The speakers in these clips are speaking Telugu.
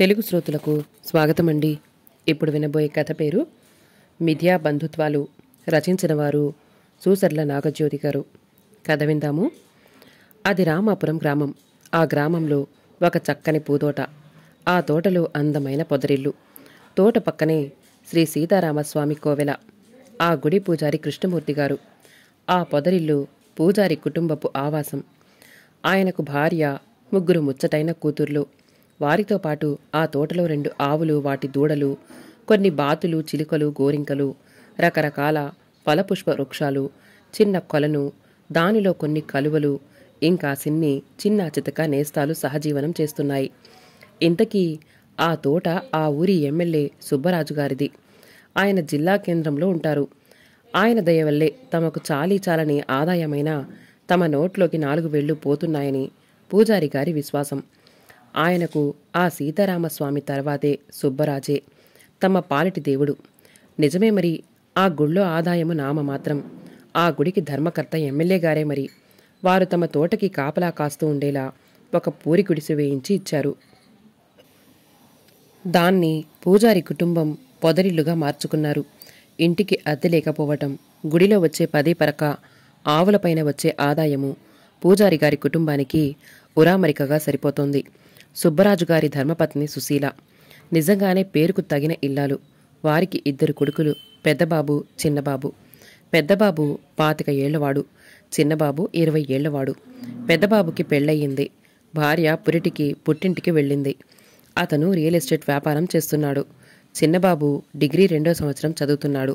తెలుగు శ్రోతులకు స్వాగతం అండి ఇప్పుడు వినబోయే కథ పేరు మిథ్యా బంధుత్వాలు రచించిన వారు సూసర్ల నాగజ్యోతి గారు కథ విందాము అది రామాపురం గ్రామం ఆ గ్రామంలో ఒక చక్కని పూతోట ఆ తోటలో అందమైన పొదరిల్లు తోట పక్కనే శ్రీ సీతారామస్వామి కోవెల ఆ గుడి పూజారి కృష్ణమూర్తి గారు ఆ పొదరిల్లు పూజారి కుటుంబపు ఆవాసం ఆయనకు భార్య ముగ్గురు ముచ్చటైన కూతుర్లు వారితో పాటు ఆ తోటలో రెండు ఆవులు వాటి దూడలు కొన్ని బాతులు చిలుకలు గోరింకలు రకరకాల ఫలపుష్ప వృక్షాలు చిన్న కొలను దానిలో కొన్ని కలువలు ఇంకా సిన్ని చిన్న చితక నేస్తాలు సహజీవనం చేస్తున్నాయి ఇంతకీ ఆ తోట ఆ ఊరి ఎమ్మెల్యే సుబ్బరాజు గారిది ఆయన జిల్లా కేంద్రంలో ఉంటారు ఆయన దయవల్లే తమకు చాలీ చాలని ఆదాయమైన తమ నోట్లోకి నాలుగు వేళ్లు పోతున్నాయని పూజారి గారి విశ్వాసం ఆయనకు ఆ సీతారామస్వామి తర్వాతే సుబ్బరాజే తమ పాలిటి దేవుడు నిజమే మరి ఆ గుళ్ళో ఆదాయము నామ మాత్రం ఆ గుడికి ధర్మకర్త ఎమ్మెల్యే గారే మరి వారు తమ తోటకి కాపలా కాస్తూ ఉండేలా ఒక పూరి గుడిసె వేయించి ఇచ్చారు దాన్ని పూజారి కుటుంబం పొదరిల్లుగా మార్చుకున్నారు ఇంటికి అద్దె లేకపోవటం గుడిలో వచ్చే పదే పరక ఆవులపైన వచ్చే ఆదాయము పూజారి గారి కుటుంబానికి ఉరామరికగా సరిపోతోంది సుబ్బరాజు గారి ధర్మపత్ని సుశీల నిజంగానే పేరుకు తగిన ఇల్లాలు వారికి ఇద్దరు కొడుకులు పెద్దబాబు చిన్నబాబు పెద్దబాబు పాతిక ఏళ్లవాడు చిన్నబాబు ఇరవై ఏళ్లవాడు పెద్దబాబుకి పెళ్ళయింది భార్య పురిటికి పుట్టింటికి వెళ్ళింది అతను రియల్ ఎస్టేట్ వ్యాపారం చేస్తున్నాడు చిన్నబాబు డిగ్రీ రెండో సంవత్సరం చదువుతున్నాడు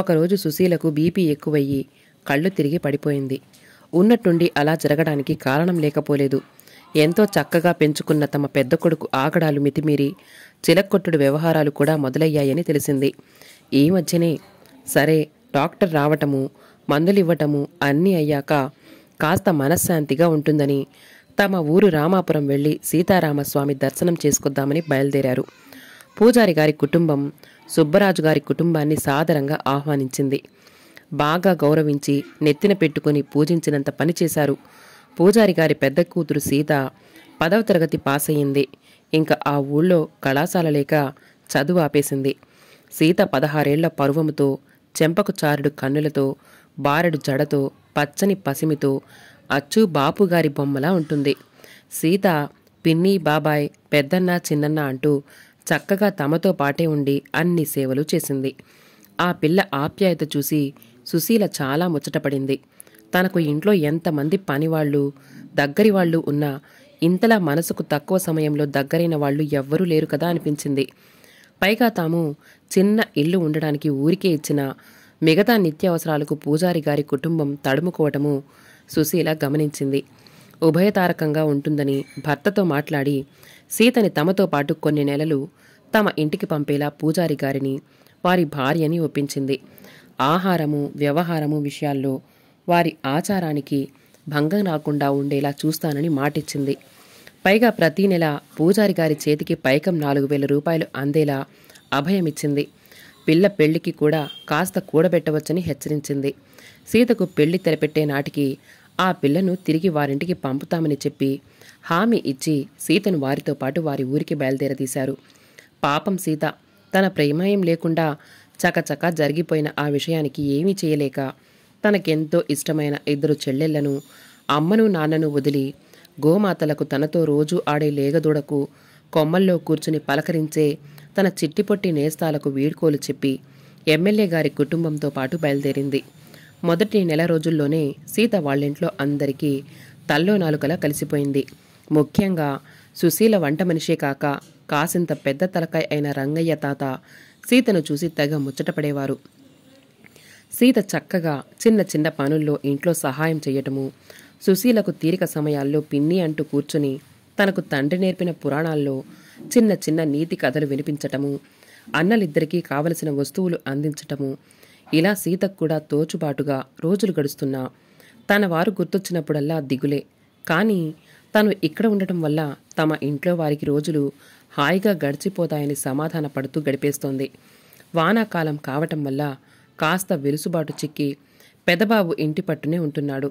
ఒకరోజు సుశీలకు బీపీ ఎక్కువయ్యి కళ్ళు తిరిగి పడిపోయింది ఉన్నట్టుండి అలా జరగడానికి కారణం లేకపోలేదు ఎంతో చక్కగా పెంచుకున్న తమ పెద్ద కొడుకు ఆగడాలు మితిమీరి చిలక్కొట్టుడు వ్యవహారాలు కూడా మొదలయ్యాయని తెలిసింది ఈ మధ్యనే సరే డాక్టర్ రావటము మందులివ్వటము అన్నీ అయ్యాక కాస్త మనశ్శాంతిగా ఉంటుందని తమ ఊరు రామాపురం వెళ్ళి సీతారామస్వామి దర్శనం చేసుకుందామని బయలుదేరారు పూజారి గారి కుటుంబం సుబ్బరాజు గారి కుటుంబాన్ని సాదరంగా ఆహ్వానించింది బాగా గౌరవించి నెత్తిన పెట్టుకుని పూజించినంత పనిచేశారు పూజారి గారి పెద్ద కూతురు సీత పదవ తరగతి పాస్ అయింది ఇంకా ఆ ఊళ్ళో కళాశాల లేక చదువు ఆపేసింది సీత పదహారేళ్ల పరువముతో చెంపకు చారుడు కన్నులతో బారెడు జడతో పచ్చని పసిమితో అచ్చు బాపుగారి బొమ్మలా ఉంటుంది సీత పిన్ని బాబాయ్ పెద్దన్న చిన్నన్న అంటూ చక్కగా తమతో పాటే ఉండి అన్ని సేవలు చేసింది ఆ పిల్ల ఆప్యాయత చూసి సుశీల చాలా ముచ్చటపడింది తనకు ఇంట్లో ఎంతమంది పనివాళ్ళు దగ్గరి వాళ్ళు ఉన్నా ఇంతలా మనసుకు తక్కువ సమయంలో దగ్గరైన వాళ్ళు ఎవ్వరూ లేరు కదా అనిపించింది పైగా తాము చిన్న ఇల్లు ఉండడానికి ఊరికే ఇచ్చిన మిగతా నిత్యావసరాలకు పూజారి గారి కుటుంబం తడుముకోవటము సుశీల గమనించింది ఉభయతారకంగా ఉంటుందని భర్తతో మాట్లాడి సీతని తమతో పాటు కొన్ని నెలలు తమ ఇంటికి పంపేలా పూజారి గారిని వారి భార్యని ఒప్పించింది ఆహారము వ్యవహారము విషయాల్లో వారి ఆచారానికి భంగం రాకుండా ఉండేలా చూస్తానని మాటిచ్చింది పైగా ప్రతీ నెల పూజారి గారి చేతికి పైకం నాలుగు వేల రూపాయలు అందేలా అభయమిచ్చింది పిల్ల పెళ్లికి కూడా కాస్త కూడబెట్టవచ్చని హెచ్చరించింది సీతకు పెళ్లి తెరపెట్టే నాటికి ఆ పిల్లను తిరిగి వారింటికి పంపుతామని చెప్పి హామీ ఇచ్చి సీతను వారితో పాటు వారి ఊరికి బయలుదేరదీశారు పాపం సీత తన ప్రేమాయం లేకుండా చకచకా జరిగిపోయిన ఆ విషయానికి ఏమీ చేయలేక తనకెంతో ఇష్టమైన ఇద్దరు చెల్లెళ్లను అమ్మను నాన్నను వదిలి గోమాతలకు తనతో రోజూ ఆడే లేగదూడకు కొమ్మల్లో కూర్చుని పలకరించే తన చిట్టిపొట్టి నేస్తాలకు వీడ్కోలు చెప్పి ఎమ్మెల్యే గారి కుటుంబంతో పాటు బయలుదేరింది మొదటి నెల రోజుల్లోనే సీత వాళ్ళింట్లో అందరికీ తల్లో నాలుకలా కలిసిపోయింది ముఖ్యంగా సుశీల వంట మనిషే కాక కాసింత పెద్ద తలకాయ అయిన రంగయ్య తాత సీతను చూసి తెగ ముచ్చటపడేవారు సీత చక్కగా చిన్న చిన్న పనుల్లో ఇంట్లో సహాయం చేయటము సుశీలకు తీరిక సమయాల్లో పిన్ని అంటూ కూర్చుని తనకు తండ్రి నేర్పిన పురాణాల్లో చిన్న చిన్న నీతి కథలు వినిపించటము అన్నలిద్దరికీ కావలసిన వస్తువులు అందించటము ఇలా సీతకు కూడా తోచుబాటుగా రోజులు గడుస్తున్నా తన వారు గుర్తొచ్చినప్పుడల్లా దిగులే కానీ తను ఇక్కడ ఉండటం వల్ల తమ ఇంట్లో వారికి రోజులు హాయిగా గడిచిపోతాయని సమాధానపడుతూ గడిపేస్తోంది వానాకాలం కావటం వల్ల కాస్త వెలుసుబాటు చిక్కి పెదబాబు ఇంటి పట్టునే ఉంటున్నాడు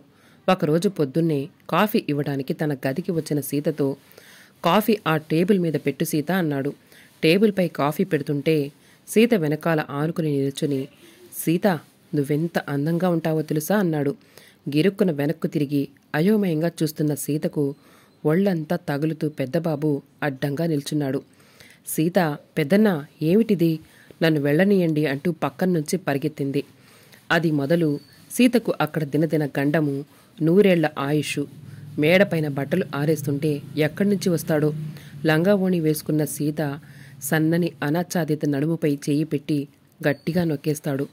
ఒకరోజు పొద్దున్నే కాఫీ ఇవ్వడానికి తన గదికి వచ్చిన సీతతో కాఫీ ఆ టేబుల్ మీద పెట్టు సీత అన్నాడు టేబుల్పై కాఫీ పెడుతుంటే సీత వెనకాల ఆనుకుని నిల్చుని సీత నువ్వెంత అందంగా ఉంటావో తెలుసా అన్నాడు గిరుక్కున వెనక్కు తిరిగి అయోమయంగా చూస్తున్న సీతకు ఒళ్ళంతా తగులుతూ పెద్దబాబు అడ్డంగా నిల్చున్నాడు సీత పెద్దన్న ఏమిటిది నన్ను వెళ్ళనీయండి అంటూ పక్కన నుంచి పరిగెత్తింది అది మొదలు సీతకు అక్కడ దినదిన గండము నూరేళ్ల ఆయుషు మేడపైన బట్టలు ఆరేస్తుంటే ఎక్కడి నుంచి వస్తాడో లంగావోణి వేసుకున్న సీత సన్నని అనాచ్ఛాదిత నడుముపై చేయి పెట్టి గట్టిగా నొక్కేస్తాడు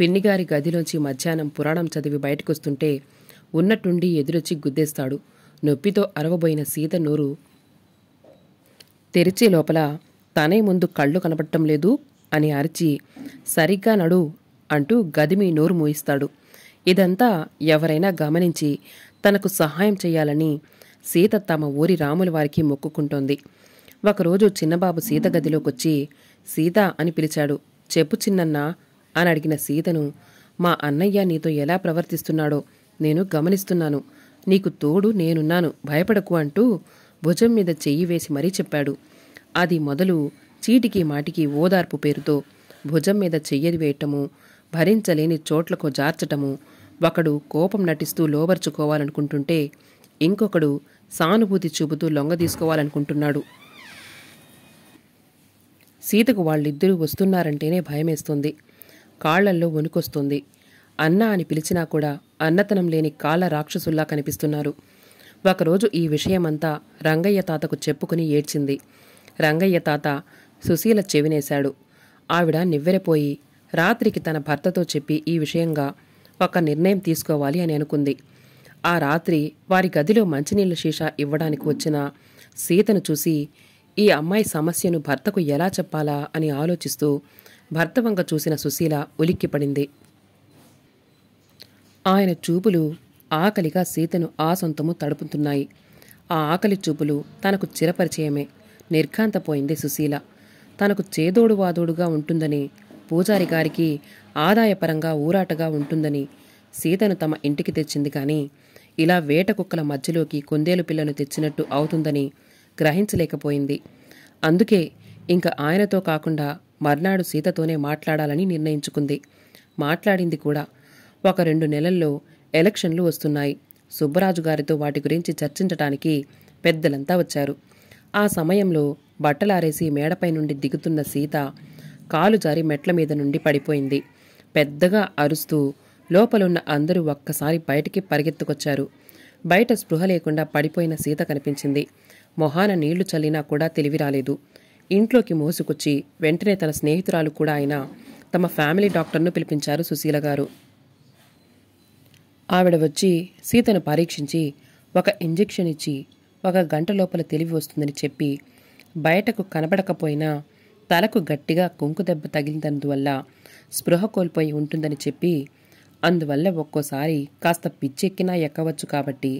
పిన్నిగారి గదిలోంచి మధ్యాహ్నం పురాణం చదివి బయటకొస్తుంటే ఉన్నట్టుండి ఎదురొచ్చి గుద్దేస్తాడు నొప్పితో అరవబోయిన సీత నోరు తెరిచే లోపల తనే ముందు కళ్ళు కనపడటం లేదు అని అరిచి సరిగ్గా నడు అంటూ గదిమి నోరు మూయిస్తాడు ఇదంతా ఎవరైనా గమనించి తనకు సహాయం చేయాలని సీత తమ ఊరి రాముల వారికి మొక్కుకుంటోంది ఒకరోజు చిన్నబాబు సీత గదిలోకొచ్చి సీత అని పిలిచాడు చెప్పు చిన్నన్నా అని అడిగిన సీతను మా అన్నయ్య నీతో ఎలా ప్రవర్తిస్తున్నాడో నేను గమనిస్తున్నాను నీకు తోడు నేనున్నాను భయపడకు అంటూ భుజం మీద చెయ్యి వేసి మరీ చెప్పాడు అది మొదలు చీటికి మాటికి ఓదార్పు పేరుతో భుజం మీద చెయ్యది వేయటము భరించలేని చోట్లకు జార్చటము ఒకడు కోపం నటిస్తూ లోబర్చుకోవాలనుకుంటుంటే ఇంకొకడు సానుభూతి చూపుతూ లొంగ తీసుకోవాలనుకుంటున్నాడు సీతకు వాళ్ళిద్దరూ వస్తున్నారంటేనే భయమేస్తుంది కాళ్లల్లో వణుకొస్తుంది అన్న అని పిలిచినా కూడా అన్నతనం లేని కాళ్ళ రాక్షసుల్లా కనిపిస్తున్నారు ఒకరోజు ఈ విషయమంతా రంగయ్య తాతకు చెప్పుకుని ఏడ్చింది రంగయ్య తాత సుశీల చెవినేశాడు ఆవిడ నివ్వెరపోయి రాత్రికి తన భర్తతో చెప్పి ఈ విషయంగా ఒక నిర్ణయం తీసుకోవాలి అని అనుకుంది ఆ రాత్రి వారి గదిలో మంచినీళ్ళ శీష ఇవ్వడానికి వచ్చిన సీతను చూసి ఈ అమ్మాయి సమస్యను భర్తకు ఎలా చెప్పాలా అని ఆలోచిస్తూ భర్త వంక చూసిన సుశీల ఉలిక్కిపడింది ఆయన చూపులు ఆకలిగా సీతను ఆ సొంతము తడుపుతున్నాయి ఆ ఆకలి చూపులు తనకు చిరపరిచయమే నిర్ఘాంతపోయింది సుశీల తనకు చేదోడు వాదోడుగా ఉంటుందని పూజారి గారికి ఆదాయపరంగా ఊరాటగా ఉంటుందని సీతను తమ ఇంటికి తెచ్చింది కానీ ఇలా వేట కుక్కల మధ్యలోకి కుందేలు పిల్లను తెచ్చినట్టు అవుతుందని గ్రహించలేకపోయింది అందుకే ఇంకా ఆయనతో కాకుండా మర్నాడు సీతతోనే మాట్లాడాలని నిర్ణయించుకుంది మాట్లాడింది కూడా ఒక రెండు నెలల్లో ఎలక్షన్లు వస్తున్నాయి సుబ్బరాజు గారితో వాటి గురించి చర్చించటానికి పెద్దలంతా వచ్చారు ఆ సమయంలో బట్టలారేసి మేడపై నుండి దిగుతున్న సీత కాలు జారి మెట్ల మీద నుండి పడిపోయింది పెద్దగా అరుస్తూ లోపలున్న అందరూ ఒక్కసారి బయటికి పరిగెత్తుకొచ్చారు బయట స్పృహ లేకుండా పడిపోయిన సీత కనిపించింది మొహాన నీళ్లు చల్లినా కూడా తెలివి రాలేదు ఇంట్లోకి మోసుకొచ్చి వెంటనే తన స్నేహితురాలు కూడా అయినా తమ ఫ్యామిలీ డాక్టర్ను పిలిపించారు సుశీల గారు ఆవిడ వచ్చి సీతను పరీక్షించి ఒక ఇంజెక్షన్ ఇచ్చి ఒక గంట లోపల తెలివి వస్తుందని చెప్పి బయటకు కనబడకపోయినా తలకు గట్టిగా కుంకుదెబ్బ తగిలినందువల్ల స్పృహ కోల్పోయి ఉంటుందని చెప్పి అందువల్ల ఒక్కోసారి కాస్త పిచ్చెక్కినా ఎక్కవచ్చు కాబట్టి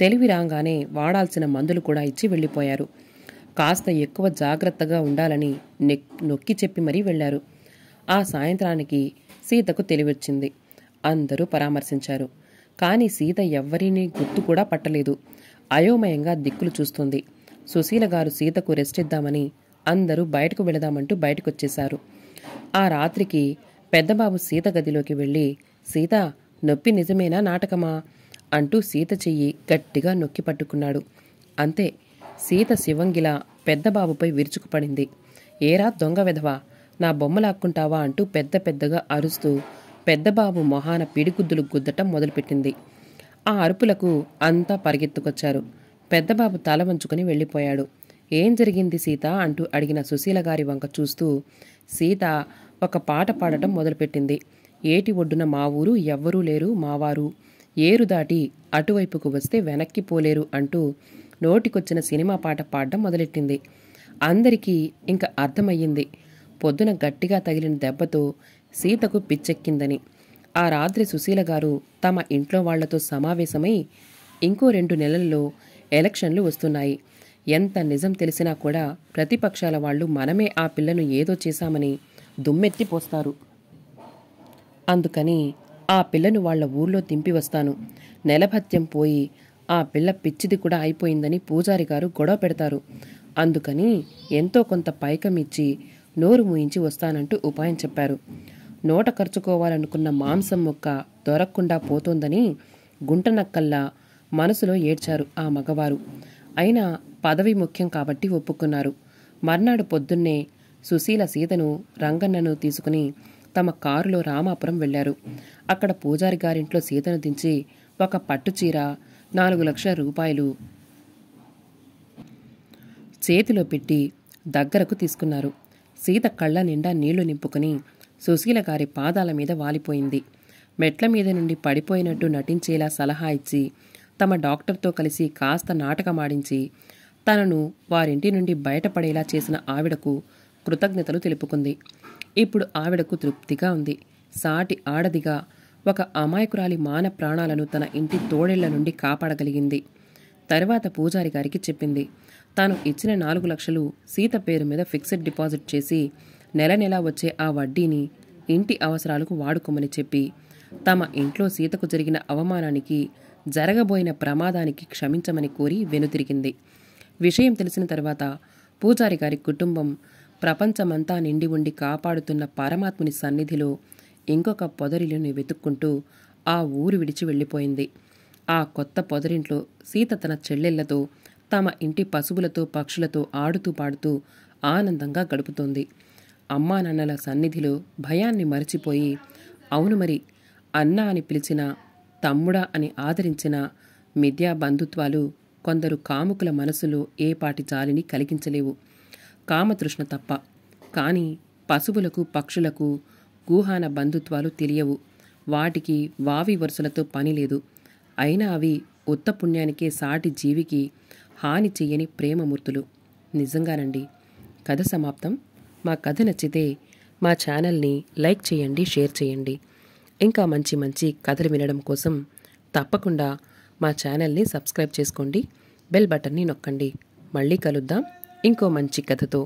తెలివి రాగానే వాడాల్సిన మందులు కూడా ఇచ్చి వెళ్ళిపోయారు కాస్త ఎక్కువ జాగ్రత్తగా ఉండాలని నొక్కి చెప్పి మరీ వెళ్లారు ఆ సాయంత్రానికి సీతకు తెలివొచ్చింది అందరూ పరామర్శించారు కానీ సీత ఎవ్వరినీ గుర్తు కూడా పట్టలేదు అయోమయంగా దిక్కులు చూస్తుంది సుశీల గారు సీతకు రెస్ట్ ఇద్దామని అందరూ బయటకు వెళదామంటూ బయటకొచ్చేశారు ఆ రాత్రికి పెద్దబాబు సీత గదిలోకి వెళ్ళి సీత నొప్పి నిజమేనా నాటకమా అంటూ సీత చెయ్యి గట్టిగా నొక్కి పట్టుకున్నాడు అంతే సీత శివంగిలా పెద్దబాబుపై విరుచుకుపడింది ఏరా దొంగ వెధవా నా బొమ్మలాక్కుంటావా అంటూ పెద్ద పెద్దగా అరుస్తూ పెద్దబాబు మొహాన పిడిగుద్దులు గుద్దటం మొదలుపెట్టింది ఆ అరుపులకు అంతా పరిగెత్తుకొచ్చారు పెద్దబాబు తల వంచుకుని వెళ్ళిపోయాడు ఏం జరిగింది సీత అంటూ అడిగిన సుశీల గారి వంక చూస్తూ సీత ఒక పాట పాడటం మొదలుపెట్టింది ఏటి ఒడ్డున మా ఊరు ఎవ్వరూ లేరు మావారు ఏరు దాటి అటువైపుకు వస్తే వెనక్కి పోలేరు అంటూ నోటికొచ్చిన సినిమా పాట పాడడం మొదలెట్టింది అందరికీ ఇంకా అర్థమయ్యింది పొద్దున గట్టిగా తగిలిన దెబ్బతో సీతకు పిచ్చెక్కిందని ఆ రాత్రి సుశీల గారు తమ ఇంట్లో వాళ్లతో సమావేశమై ఇంకో రెండు నెలల్లో ఎలక్షన్లు వస్తున్నాయి ఎంత నిజం తెలిసినా కూడా ప్రతిపక్షాల వాళ్ళు మనమే ఆ పిల్లను ఏదో చేశామని దుమ్మెత్తిపోస్తారు అందుకని ఆ పిల్లను వాళ్ళ ఊర్లో దింపి వస్తాను నెలభత్యం పోయి ఆ పిల్ల పిచ్చిది కూడా అయిపోయిందని పూజారి గారు గొడవ పెడతారు అందుకని ఎంతో కొంత పైకం ఇచ్చి నోరు మూయించి వస్తానంటూ ఉపాయం చెప్పారు నోట ఖర్చుకోవాలనుకున్న మాంసం మొక్క దొరక్కుండా పోతోందని గుంటనక్కల్లా మనసులో ఏడ్చారు ఆ మగవారు అయినా పదవి ముఖ్యం కాబట్టి ఒప్పుకున్నారు మర్నాడు పొద్దున్నే సుశీల సీతను రంగన్నను తీసుకుని తమ కారులో రామాపురం వెళ్లారు అక్కడ పూజారి గారింట్లో సీతను దించి ఒక పట్టుచీర నాలుగు లక్షల రూపాయలు చేతిలో పెట్టి దగ్గరకు తీసుకున్నారు సీత కళ్ళ నిండా నీళ్లు నింపుకుని సుశీల గారి పాదాల మీద వాలిపోయింది మెట్ల మీద నుండి పడిపోయినట్టు నటించేలా సలహా ఇచ్చి తమ డాక్టర్తో కలిసి కాస్త నాటకమాడించి తనను వారింటి నుండి బయటపడేలా చేసిన ఆవిడకు కృతజ్ఞతలు తెలుపుకుంది ఇప్పుడు ఆవిడకు తృప్తిగా ఉంది సాటి ఆడదిగా ఒక అమాయకురాలి మాన ప్రాణాలను తన ఇంటి తోడేళ్ల నుండి కాపాడగలిగింది తర్వాత పూజారి గారికి చెప్పింది తాను ఇచ్చిన నాలుగు లక్షలు సీత పేరు మీద ఫిక్స్డ్ డిపాజిట్ చేసి నెల నెలా వచ్చే ఆ వడ్డీని ఇంటి అవసరాలకు వాడుకోమని చెప్పి తమ ఇంట్లో సీతకు జరిగిన అవమానానికి జరగబోయిన ప్రమాదానికి క్షమించమని కోరి వెనుతిరిగింది విషయం తెలిసిన తర్వాత పూజారి గారి కుటుంబం ప్రపంచమంతా నిండి ఉండి కాపాడుతున్న పరమాత్ముని సన్నిధిలో ఇంకొక పొదరిలను వెతుక్కుంటూ ఆ ఊరు విడిచి వెళ్ళిపోయింది ఆ కొత్త పొదరింట్లో సీత తన చెల్లెళ్లతో తమ ఇంటి పశువులతో పక్షులతో ఆడుతూ పాడుతూ ఆనందంగా గడుపుతోంది అమ్మానాన్నల సన్నిధిలో భయాన్ని మరచిపోయి అవును మరి అన్నా అని పిలిచిన తమ్ముడా అని ఆదరించిన మిథ్యా బంధుత్వాలు కొందరు కాముకుల మనసులో ఏపాటి జాలిని కలిగించలేవు కామతృష్ణ తప్ప కానీ పశువులకు పక్షులకు గూహాన బంధుత్వాలు తెలియవు వాటికి వావి వరుసలతో పనిలేదు అయినా అవి ఉత్త పుణ్యానికే సాటి జీవికి హాని చెయ్యని ప్రేమమూర్తులు నిజంగానండి కథ సమాప్తం మా కథ నచ్చితే మా ఛానల్ని లైక్ చేయండి షేర్ చేయండి ఇంకా మంచి మంచి కథలు వినడం కోసం తప్పకుండా మా ఛానల్ని సబ్స్క్రైబ్ చేసుకోండి బెల్ బటన్ని నొక్కండి మళ్ళీ కలుద్దాం ఇంకో మంచి కథతో